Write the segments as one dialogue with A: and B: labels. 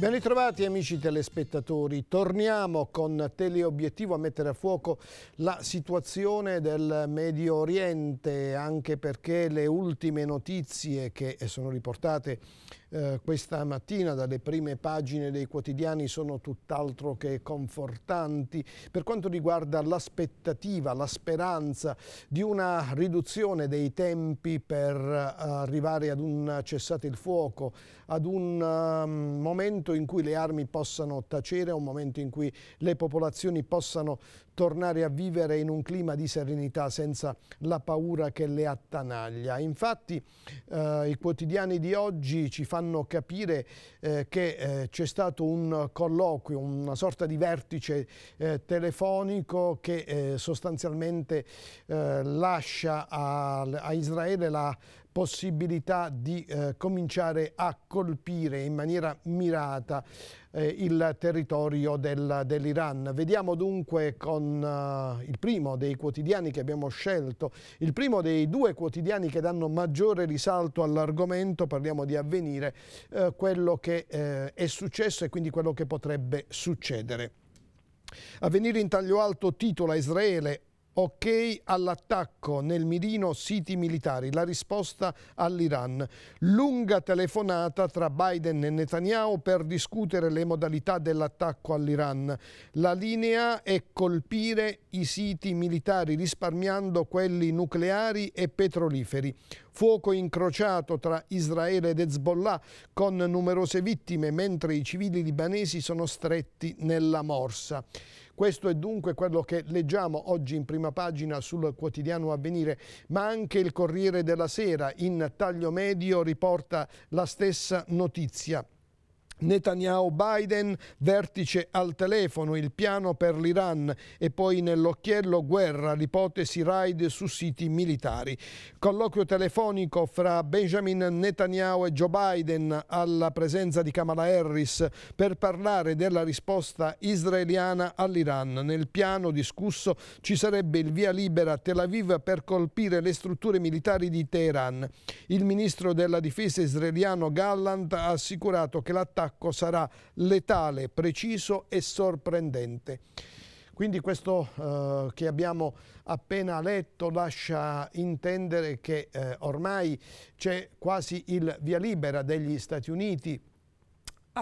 A: Ben ritrovati amici telespettatori, torniamo con Teleobiettivo a mettere a fuoco la situazione del Medio Oriente, anche perché le ultime notizie che sono riportate eh, questa mattina dalle prime pagine dei quotidiani sono tutt'altro che confortanti per quanto riguarda l'aspettativa, la speranza di una riduzione dei tempi per eh, arrivare ad un cessate il fuoco, ad un um, momento in cui le armi possano tacere, un momento in cui le popolazioni possano tornare a vivere in un clima di serenità senza la paura che le attanaglia. Infatti eh, i quotidiani di oggi ci fanno capire eh, che eh, c'è stato un colloquio, una sorta di vertice eh, telefonico che eh, sostanzialmente eh, lascia a, a Israele la possibilità di eh, cominciare a colpire in maniera mirata eh, il territorio del, dell'Iran. Vediamo dunque con eh, il primo dei quotidiani che abbiamo scelto, il primo dei due quotidiani che danno maggiore risalto all'argomento, parliamo di avvenire, eh, quello che eh, è successo e quindi quello che potrebbe succedere. Avvenire in taglio alto titola Israele Ok all'attacco nel mirino siti militari, la risposta all'Iran. Lunga telefonata tra Biden e Netanyahu per discutere le modalità dell'attacco all'Iran. La linea è colpire i siti militari risparmiando quelli nucleari e petroliferi. Fuoco incrociato tra Israele ed Hezbollah con numerose vittime mentre i civili libanesi sono stretti nella morsa. Questo è dunque quello che leggiamo oggi in prima pagina sul quotidiano Avvenire, ma anche il Corriere della Sera in taglio medio riporta la stessa notizia. Netanyahu-Biden, vertice al telefono, il piano per l'Iran e poi nell'occhiello guerra, l'ipotesi raid su siti militari. Colloquio telefonico fra Benjamin Netanyahu e Joe Biden alla presenza di Kamala Harris per parlare della risposta israeliana all'Iran. Nel piano discusso ci sarebbe il via libera a Tel Aviv per colpire le strutture militari di Teheran. Il ministro della difesa israeliano Gallant ha assicurato che l'attacco attacco sarà letale, preciso e sorprendente. Quindi questo eh, che abbiamo appena letto lascia intendere che eh, ormai c'è quasi il via libera degli Stati Uniti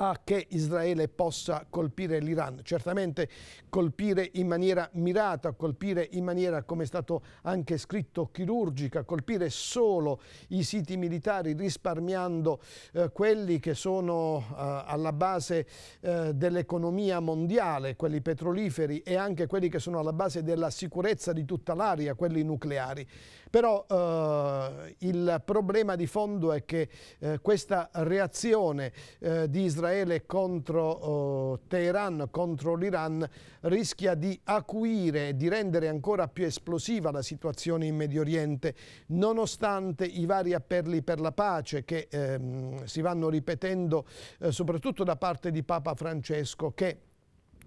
A: a che Israele possa colpire l'Iran. Certamente colpire in maniera mirata, colpire in maniera, come è stato anche scritto, chirurgica, colpire solo i siti militari risparmiando eh, quelli che sono eh, alla base eh, dell'economia mondiale, quelli petroliferi e anche quelli che sono alla base della sicurezza di tutta l'aria, quelli nucleari. Però eh, il problema di fondo è che eh, questa reazione eh, di Israele contro oh, Teheran, contro l'Iran, rischia di acuire, di rendere ancora più esplosiva la situazione in Medio Oriente, nonostante i vari appelli per la pace che ehm, si vanno ripetendo eh, soprattutto da parte di Papa Francesco che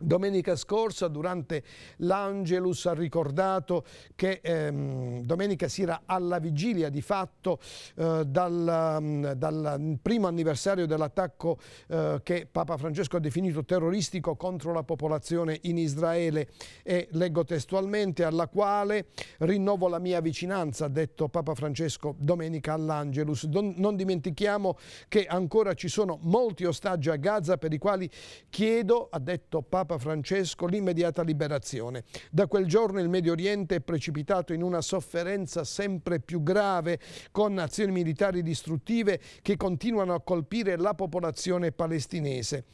A: Domenica scorsa durante l'Angelus ha ricordato che ehm, domenica si era alla vigilia di fatto eh, dal, mm, dal, primo anniversario dell'attacco eh, che Papa Francesco ha definito terroristico contro la popolazione in Israele e leggo testualmente alla quale rinnovo la mia vicinanza, ha detto Papa Francesco domenica all'Angelus. Non dimentichiamo che ancora ci sono molti ostaggi a Gaza per i quali chiedo, ha detto Papa Papa Francesco l'immediata liberazione. Da quel giorno il Medio Oriente è precipitato in una sofferenza sempre più grave con azioni militari distruttive che continuano a colpire la popolazione palestinese.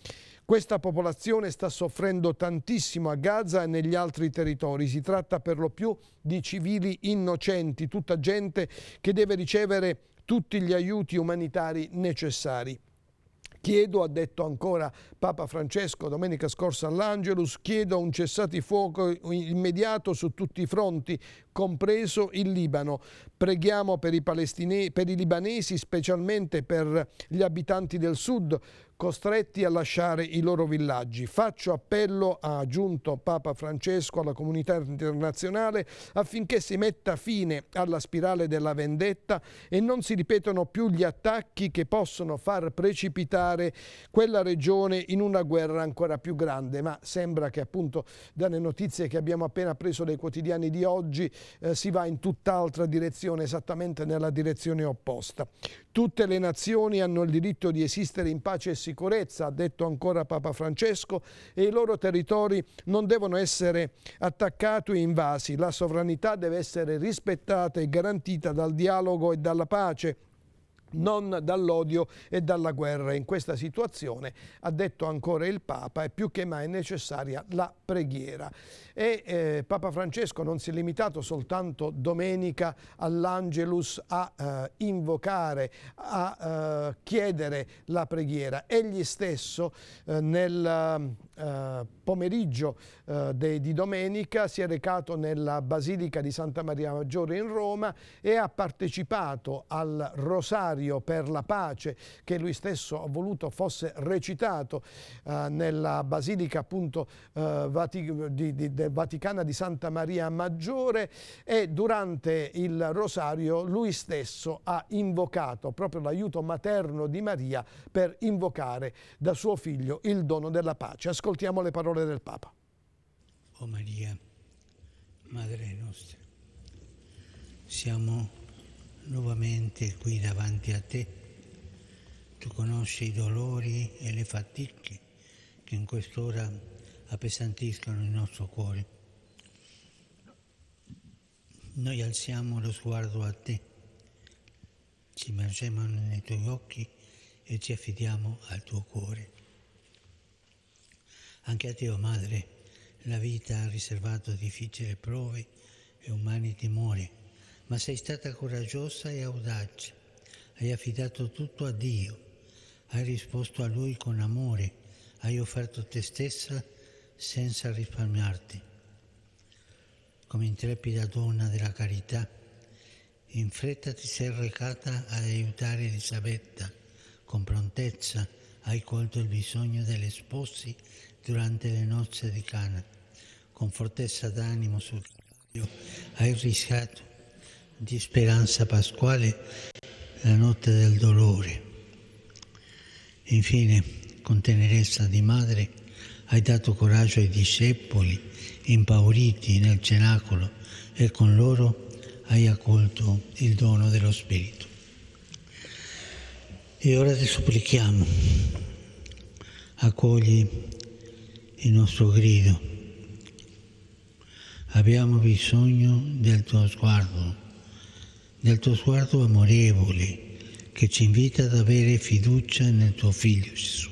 A: Questa popolazione sta soffrendo tantissimo a Gaza e negli altri territori. Si tratta per lo più di civili innocenti, tutta gente che deve ricevere tutti gli aiuti umanitari necessari. Chiedo, ha detto ancora Papa Francesco domenica scorsa all'Angelus, chiedo un fuoco immediato su tutti i fronti, compreso il Libano. Preghiamo per i, per i libanesi, specialmente per gli abitanti del sud, costretti a lasciare i loro villaggi. Faccio appello, ha aggiunto Papa Francesco, alla comunità internazionale affinché si metta fine alla spirale della vendetta e non si ripetano più gli attacchi che possono far precipitare quella regione in una guerra ancora più grande. Ma sembra che appunto dalle notizie che abbiamo appena preso dai quotidiani di oggi eh, si va in tutt'altra direzione, esattamente nella direzione opposta. Tutte le nazioni hanno il diritto di esistere in pace e sicurezza sicurezza, ha detto ancora Papa Francesco, e i loro territori non devono essere attaccati e invasi. La sovranità deve essere rispettata e garantita dal dialogo e dalla pace non dall'odio e dalla guerra. In questa situazione, ha detto ancora il Papa, è più che mai necessaria la preghiera. E eh, Papa Francesco non si è limitato soltanto domenica all'Angelus a eh, invocare, a eh, chiedere la preghiera. Egli stesso eh, nel eh, pomeriggio eh, di domenica si è recato nella Basilica di Santa Maria Maggiore in Roma e ha partecipato al Rosario Necessario per la Pace che lui stesso ha voluto fosse recitato eh, nella Basilica appunto eh, Vati di, di, di Vaticana di Santa Maria Maggiore e durante il Rosario lui stesso ha invocato proprio l'aiuto materno di Maria per invocare da suo figlio il dono della pace. Ascoltiamo le parole del Papa.
B: O oh Maria, Madre nostra, siamo nuovamente qui davanti a te. Tu conosci i dolori e le fatiche che in quest'ora appesantiscono il nostro cuore. Noi alziamo lo sguardo a te, ci immergiamo nei tuoi occhi e ci affidiamo al tuo cuore. Anche a te, o oh Madre, la vita ha riservato difficili prove e umani timori ma sei stata coraggiosa e audace, hai affidato tutto a Dio, hai risposto a Lui con amore, hai offerto te stessa senza risparmiarti. Come intrepida donna della carità, in fretta ti sei recata ad aiutare Elisabetta, con prontezza hai colto il bisogno delle sposi durante le nozze di Cana, con fortezza d'animo sul cavallo hai rischiato di Speranza Pasquale, la notte del dolore. Infine, con tenerezza di madre, hai dato coraggio ai discepoli impauriti nel cenacolo e con loro hai accolto il dono dello Spirito. E ora ti supplichiamo, accogli il nostro grido. Abbiamo bisogno del tuo sguardo del tuo sguardo amorevole che ci invita ad avere fiducia nel tuo Figlio Gesù.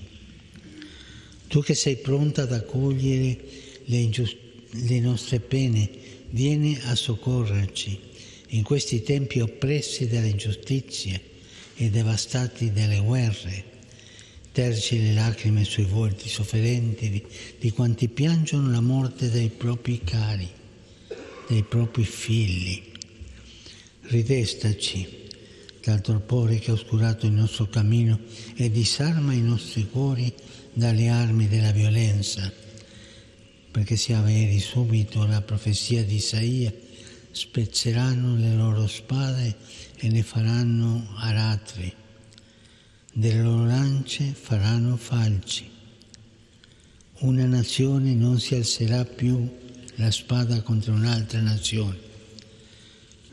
B: Tu che sei pronta ad accogliere le, ingiust- le nostre pene, vieni a soccorrerci in questi tempi oppressi dalle ingiustizie e devastati dalle guerre. Terci le lacrime sui volti sofferenti di, di quanti piangono la morte dei propri cari, dei propri figli Rivestaci dal torpore che ha oscurato il nostro cammino e disarma i nostri cuori dalle armi della violenza, perché si avveri subito la profezia di Isaia, spezzeranno le loro spade e ne faranno aratri, delle loro lance faranno falci. Una nazione non si alzerà più la spada contro un'altra nazione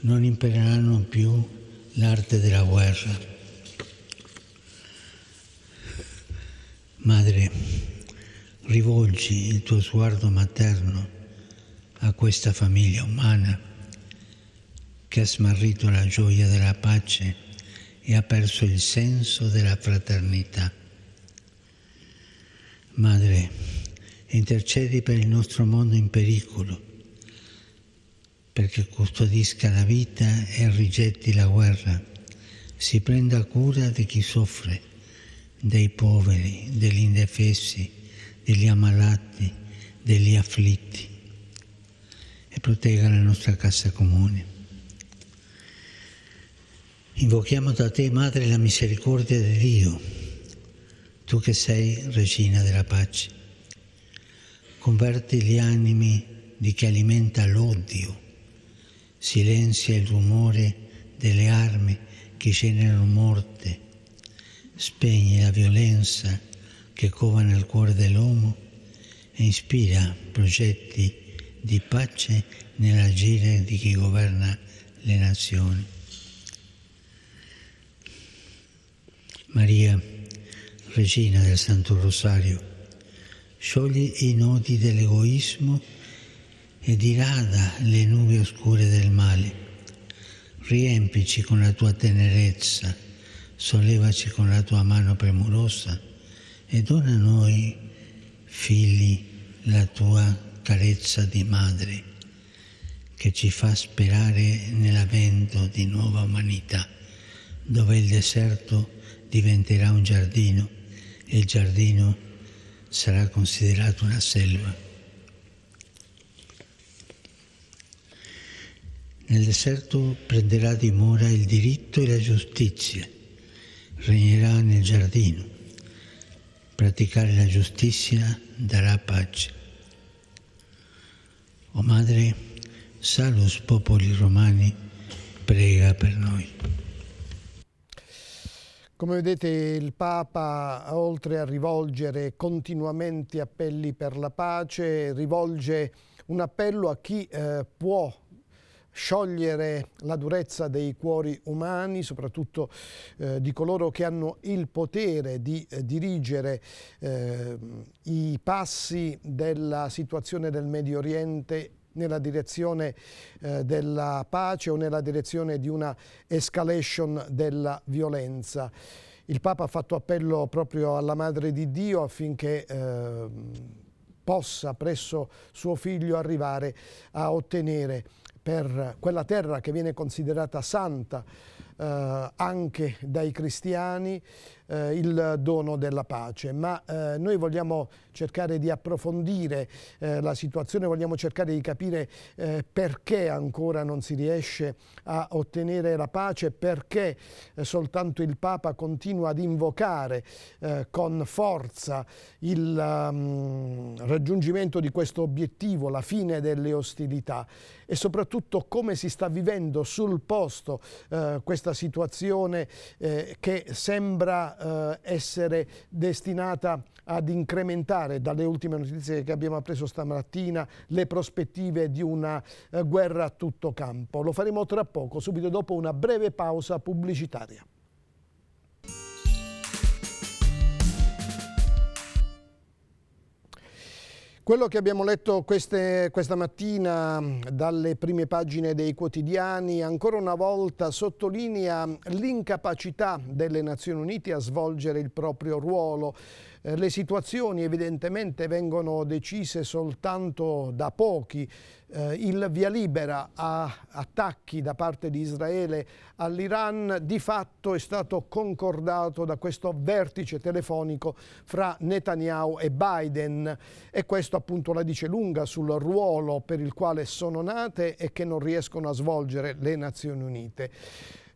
B: non impareranno più l'arte della guerra. Madre, rivolgi il tuo sguardo materno a questa famiglia umana che ha smarrito la gioia della pace e ha perso il senso della fraternità. Madre, intercedi per il nostro mondo in pericolo perché custodisca la vita e rigetti la guerra, si prenda cura di chi soffre, dei poveri, degli indefessi, degli ammalati, degli afflitti e protegga la nostra casa comune. Invochiamo da te, Madre, la misericordia di Dio, tu che sei regina della pace. Converti gli animi di chi alimenta l'odio silenzia il rumore delle armi che generano morte, spegne la violenza che cova nel cuore dell'uomo e ispira progetti di pace nell'agire di chi governa le nazioni. Maria, regina del Santo Rosario, sciogli i nodi dell'egoismo e e dirada le nubi oscure del male. Riempici con la tua tenerezza, sollevaci con la tua mano premurosa e dona a noi, figli, la tua carezza di madre che ci fa sperare nell'avvento di nuova umanità, dove il deserto diventerà un giardino e il giardino sarà considerato una selva. Nel deserto prenderà dimora il diritto e la giustizia, regnerà nel giardino. Praticare la giustizia darà pace. O Madre, salus popoli romani, prega per noi.
A: Come vedete il Papa, oltre a rivolgere continuamente appelli per la pace, rivolge un appello a chi eh, può sciogliere la durezza dei cuori umani, soprattutto eh, di coloro che hanno il potere di eh, dirigere eh, i passi della situazione del Medio Oriente nella direzione eh, della pace o nella direzione di una escalation della violenza. Il Papa ha fatto appello proprio alla Madre di Dio affinché ehm, possa presso suo figlio arrivare a ottenere per quella terra che viene considerata santa eh, anche dai cristiani, eh, il dono della pace, ma eh, noi vogliamo cercare di approfondire eh, la situazione, vogliamo cercare di capire eh, perché ancora non si riesce a ottenere la pace, perché eh, soltanto il Papa continua ad invocare eh, con forza il um, raggiungimento di questo obiettivo, la fine delle ostilità e soprattutto come si sta vivendo sul posto questa situazione che sembra eh, essere destinata ad incrementare dalle ultime notizie che abbiamo appreso stamattina le prospettive di una eh, guerra a tutto campo. Lo faremo tra poco, subito dopo una breve pausa pubblicitaria. Quello che abbiamo letto queste, questa mattina mm, dalle prime pagine dei quotidiani ancora una volta sottolinea l'incapacità delle Nazioni Unite a svolgere il proprio ruolo. Eh, le situazioni evidentemente vengono decise soltanto da pochi. Eh, il via libera a attacchi da parte di Israele all'Iran di fatto è stato concordato da questo vertice telefonico fra Netanyahu e Biden e questo appunto la dice lunga sul ruolo per il quale sono nate e che non riescono a svolgere le Nazioni Unite.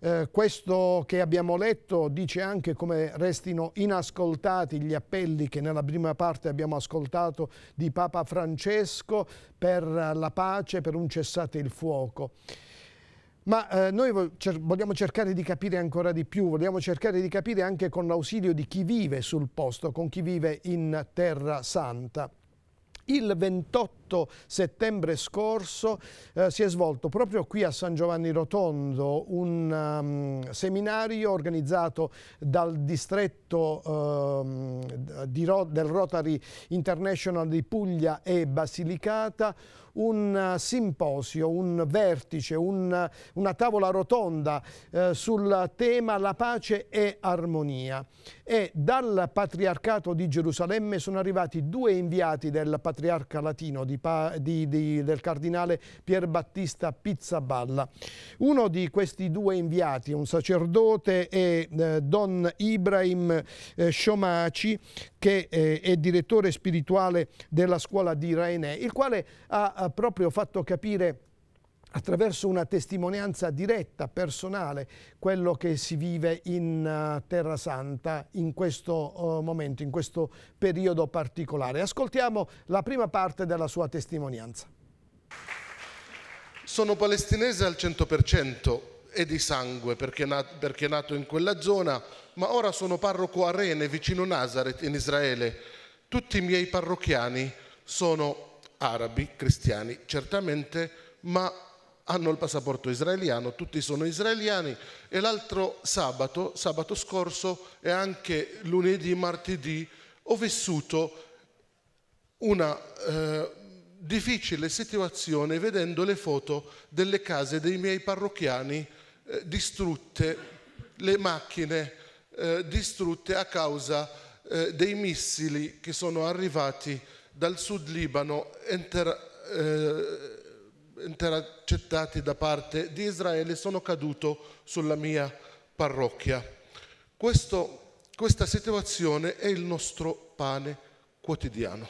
A: Eh, questo che abbiamo letto dice anche come restino inascoltati gli appelli che nella prima parte abbiamo ascoltato di Papa Francesco per la pace, per un cessate il fuoco. Ma eh, noi vogliamo cercare di capire ancora di più, vogliamo cercare di capire anche con l'ausilio di chi vive sul posto, con chi vive in Terra Santa. Il 28 8 settembre scorso eh, si è svolto proprio qui a San Giovanni Rotondo un um, seminario organizzato dal distretto um, di Ro del Rotary International di Puglia e Basilicata un eh, simposio, un vertice, un, una tavola rotonda uh, sul tema la pace e armonia. E dal Patriarcato di Gerusalemme sono arrivati due inviati del Patriarca Latino di di, di, di, del cardinale Pier Battista Pizzaballa. Uno di questi due inviati, un sacerdote, è eh, Don Ibrahim eh, Sciomaci, che eh, è direttore spirituale della scuola di Rainè, il quale ha, ha proprio fatto capire attraverso una testimonianza diretta, personale, quello che si vive in eh, Terra Santa in questo eh, momento, in questo periodo particolare. Ascoltiamo la prima parte della sua testimonianza.
C: Sono palestinese al 100% e di sangue perché, nat perché nato in quella zona, ma ora sono parroco a Rene, vicino Nazareth, in Israele. Tutti i miei parrocchiani sono arabi, cristiani, certamente, ma hanno il passaporto israeliano, tutti sono israeliani e l'altro sabato, sabato scorso e anche lunedì, martedì, ho vissuto una eh, difficile situazione vedendo le foto delle case dei miei parrocchiani eh, distrutte, le macchine eh, distrutte a causa eh, dei missili che sono arrivati dal sud Libano inter, eh, intercettati da parte di Israele sono caduto sulla mia parrocchia. Questo, questa situazione è il nostro pane quotidiano.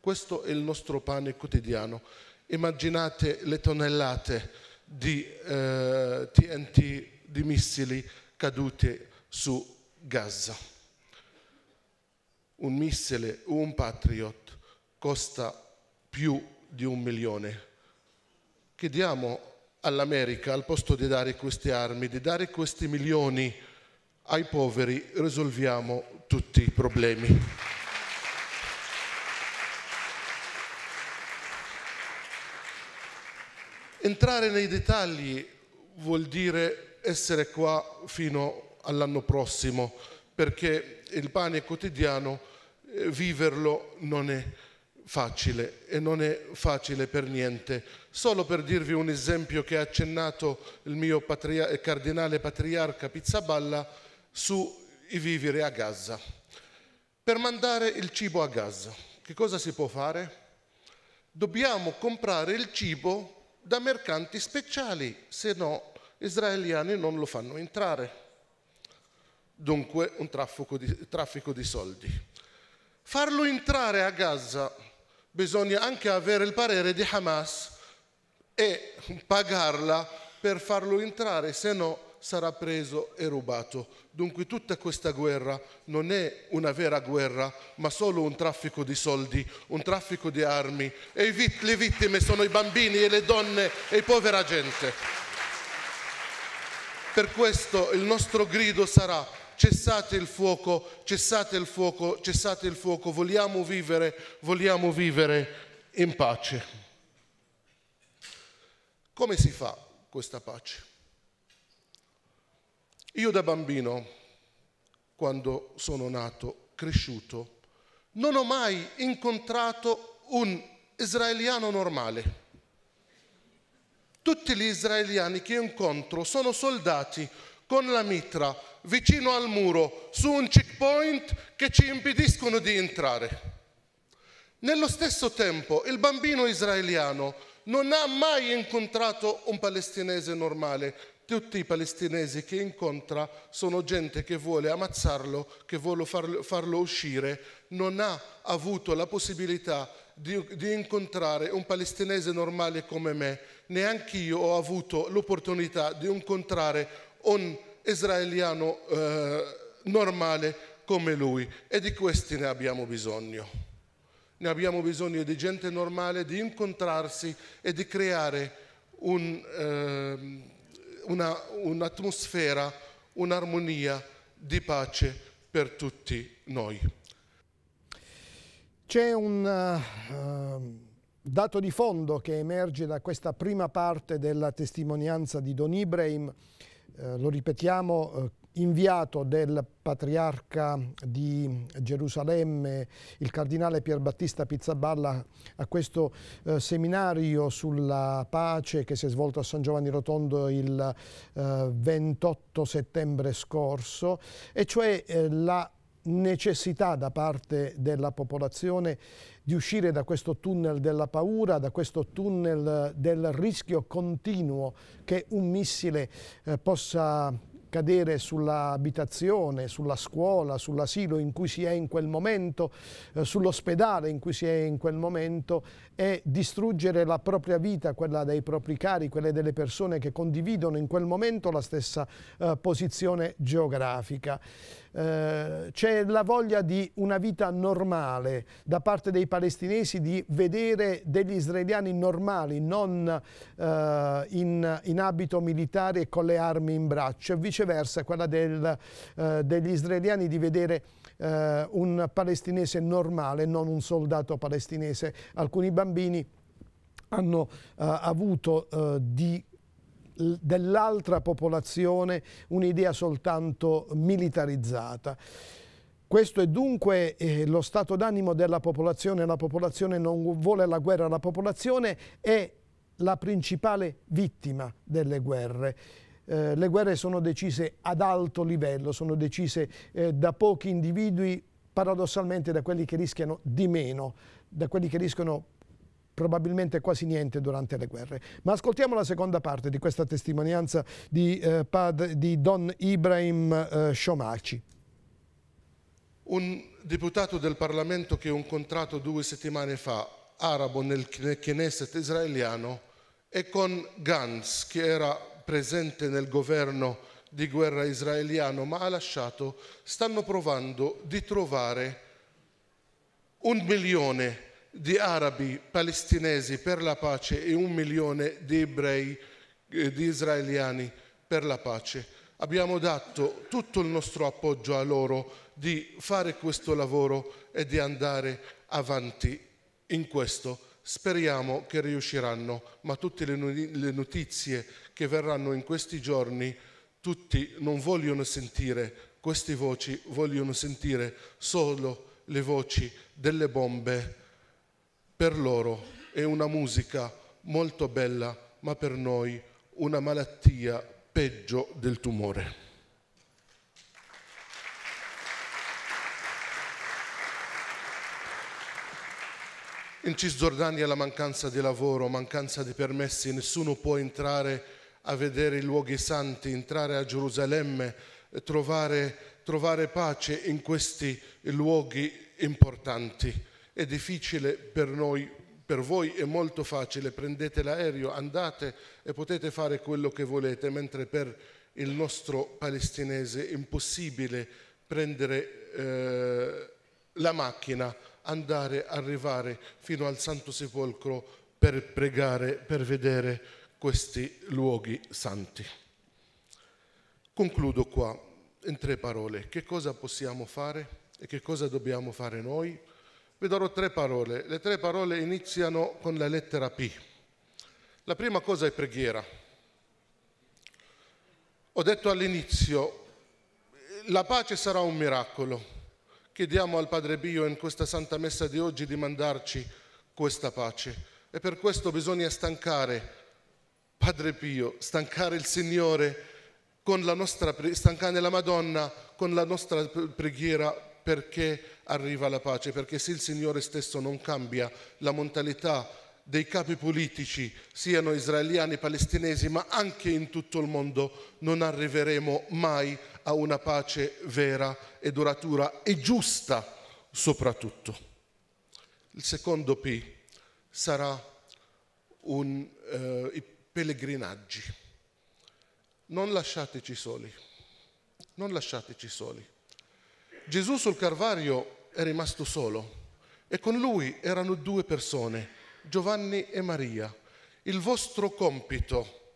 C: Questo è il nostro pane quotidiano. Immaginate le tonnellate di eh, TNT, di missili cadute su Gaza. Un missile un Patriot costa più di un milione Chiediamo all'America, al posto di dare queste armi, di dare questi milioni ai poveri, risolviamo tutti i problemi. Entrare nei dettagli vuol dire essere qua fino all'anno prossimo, perché il pane quotidiano eh, viverlo non è facile e non è facile per niente. Solo per dirvi un esempio che ha accennato il mio patria il cardinale patriarca Pizzaballa sui vivere a Gaza. Per mandare il cibo a Gaza, che cosa si può fare? Dobbiamo comprare il cibo da mercanti speciali, se no gli israeliani non lo fanno entrare. Dunque un traffico di, traffico di soldi. Farlo entrare a Gaza bisogna anche avere il parere di Hamas e pagarla per farlo entrare, se no sarà preso e rubato. Dunque tutta questa guerra non è una vera guerra, ma solo un traffico di soldi, un traffico di armi e le vittime sono i bambini e le donne e povera gente. Per questo il nostro grido sarà cessate il fuoco, cessate il fuoco, cessate il fuoco, vogliamo vivere, vogliamo vivere in pace. Come si fa questa pace? Io da bambino, quando sono nato, cresciuto, non ho mai incontrato un israeliano normale. Tutti gli israeliani che incontro sono soldati con la mitra, vicino al muro, su un checkpoint che ci impediscono di entrare. Nello stesso tempo il bambino israeliano non ha mai incontrato un palestinese normale. Tutti i palestinesi che incontra sono gente che vuole ammazzarlo, che vuole farlo, farlo uscire. Non ha avuto la possibilità di, di, incontrare un palestinese normale come me. Neanch'io ho avuto l'opportunità di incontrare un palestinese israeliano eh, normale come lui e di questi ne abbiamo bisogno. Ne abbiamo bisogno di gente normale, di incontrarsi e di creare un, eh, una, un'atmosfera, un'armonia di pace per tutti noi.
A: C'è un uh, dato di fondo che emerge da questa prima parte della testimonianza di Don Ibrahim eh, lo ripetiamo, eh, inviato del patriarca di Gerusalemme, il cardinale Pier Battista Pizzaballa, a questo eh, seminario sulla pace che si è svolto a San Giovanni Rotondo il eh, 28 settembre scorso, e cioè eh, la necessità da parte della popolazione di uscire da questo tunnel della paura, da questo tunnel eh, del rischio continuo che un missile eh, possa cadere sull'abitazione, sulla scuola, sull'asilo in cui si è in quel momento, eh, sull'ospedale in cui si è in quel momento e distruggere la propria vita, quella dei propri cari, quelle delle persone che condividono in quel momento la stessa eh, posizione geografica. Eh, c'è la voglia di una vita normale da parte dei palestinesi di vedere degli israeliani normali, non eh, in, in, abito militare e con le armi in braccio, e viceversa quella del, eh, degli israeliani di vedere eh, un palestinese normale, non un soldato palestinese. Alcuni bambini bambini hanno eh, avuto eh, di dell'altra popolazione un'idea soltanto militarizzata. Questo è dunque eh, lo stato d'animo della popolazione, la popolazione non vuole la guerra, la popolazione è la principale vittima delle guerre. Eh, le guerre sono decise ad alto livello, sono decise eh, da pochi individui, paradossalmente da quelli che rischiano di meno, da quelli che rischiano probabilmente quasi niente durante le guerre. Ma ascoltiamo la seconda parte di questa testimonianza di, eh, pad, di Don Ibrahim eh, Shomaci.
C: Un deputato del Parlamento che ho incontrato due settimane fa, arabo nel Knesset israeliano, e con Gantz, che era presente nel governo di guerra israeliano, ma ha lasciato, stanno provando di trovare un milione di di arabi palestinesi per la pace e un milione di ebrei, eh, di israeliani per la pace. Abbiamo dato tutto il nostro appoggio a loro di fare questo lavoro e di andare avanti in questo. Speriamo che riusciranno, ma tutte le notizie che verranno in questi giorni, tutti non vogliono sentire queste voci, vogliono sentire solo le voci delle bombe per loro è una musica molto bella, ma per noi una malattia peggio del tumore. In Cisgiordania la mancanza di lavoro, mancanza di permessi, nessuno può entrare a vedere i luoghi santi, entrare a Gerusalemme, trovare, trovare pace in questi luoghi importanti. È difficile per noi, per voi è molto facile, prendete l'aereo, andate e potete fare quello che volete, mentre per il nostro palestinese è impossibile prendere eh, la macchina, andare, arrivare fino al Santo Sepolcro per pregare, per vedere questi luoghi santi. Concludo qua in tre parole. Che cosa possiamo fare e che cosa dobbiamo fare noi? Vi darò tre parole. Le tre parole iniziano con la lettera P. La prima cosa è preghiera. Ho detto all'inizio, la pace sarà un miracolo. Chiediamo al Padre Bio in questa Santa Messa di oggi di mandarci questa pace. E per questo bisogna stancare Padre Pio, stancare il Signore con la nostra, stancare la Madonna con la nostra preghiera perché arriva la pace, perché se il Signore stesso non cambia la mentalità dei capi politici, siano israeliani, palestinesi, ma anche in tutto il mondo, non arriveremo mai a una pace vera e duratura e giusta soprattutto. Il secondo P sarà un, eh, i pellegrinaggi. Non lasciateci soli, non lasciateci soli. Gesù sul Carvario è rimasto solo e con lui erano due persone, Giovanni e Maria. Il vostro compito,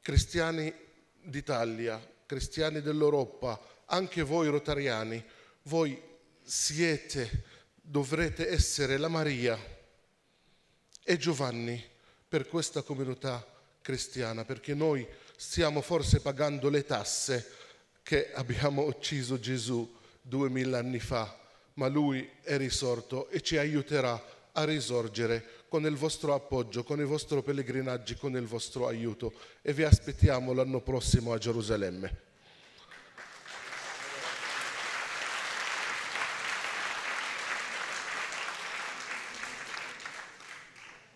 C: cristiani d'Italia, cristiani dell'Europa, anche voi rotariani, voi siete, dovrete essere la Maria e Giovanni per questa comunità cristiana, perché noi stiamo forse pagando le tasse che abbiamo ucciso Gesù duemila anni fa, ma lui è risorto e ci aiuterà a risorgere con il vostro appoggio, con i vostri pellegrinaggi, con il vostro aiuto e vi aspettiamo l'anno prossimo a Gerusalemme.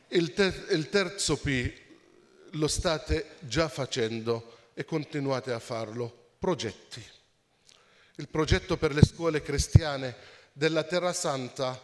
C: Il, ter- il terzo P lo state già facendo e continuate a farlo progetti. Il progetto per le scuole cristiane della Terra Santa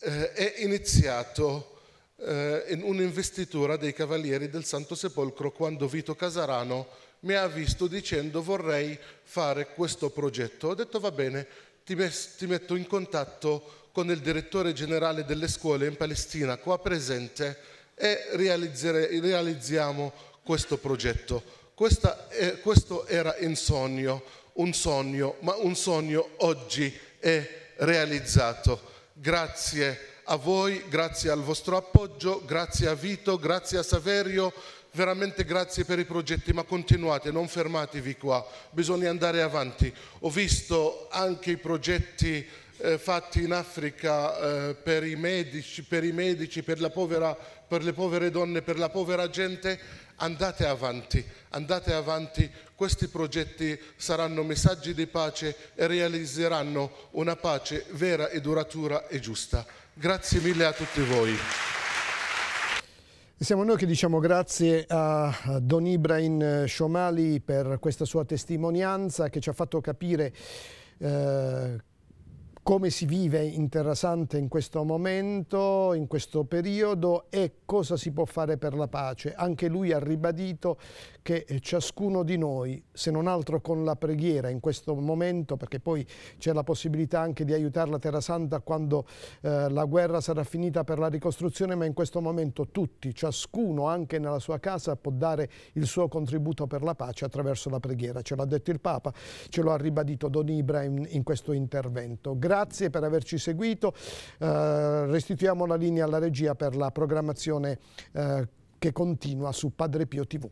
C: eh, è iniziato eh, in un'investitura dei Cavalieri del Santo Sepolcro quando Vito Casarano mi ha visto dicendo vorrei fare questo progetto. Ho detto va bene, ti, mes- ti metto in contatto con il direttore generale delle scuole in Palestina qua presente e realizziamo questo progetto. Questa, eh, questo era in sogno, un sogno, ma un sogno oggi è realizzato. Grazie a voi, grazie al vostro appoggio, grazie a Vito, grazie a Saverio, veramente grazie per i progetti, ma continuate, non fermatevi qua, bisogna andare avanti. Ho visto anche i progetti eh, fatti in Africa eh, per, i medici, per i medici, per, povera, per le povere donne, per la povera gente, andate avanti, andate avanti, questi progetti saranno messaggi di pace e realizzeranno una pace vera e duratura e giusta. Grazie mille a tutti voi. Siamo noi
A: che diciamo grazie a Don Ibrahim Shomali per questa sua testimonianza che ci ha fatto capire eh, come si vive in Terrasante in questo momento, in questo periodo e cosa si può fare per la pace. Anche lui ha ribadito che eh, ciascuno di noi, se non altro con la preghiera in questo momento, perché poi c'è la possibilità anche di aiutare la Terra Santa quando eh, la guerra sarà finita per la ricostruzione, ma in questo momento tutti, ciascuno anche nella sua casa può dare il suo contributo per la pace attraverso la preghiera. Ce l'ha detto il Papa, ce lo ha ribadito Don Ibrahim in, in questo intervento. Grazie per averci seguito, eh, restituiamo la linea alla regia per la programmazione eh, che continua su Padre Pio TV.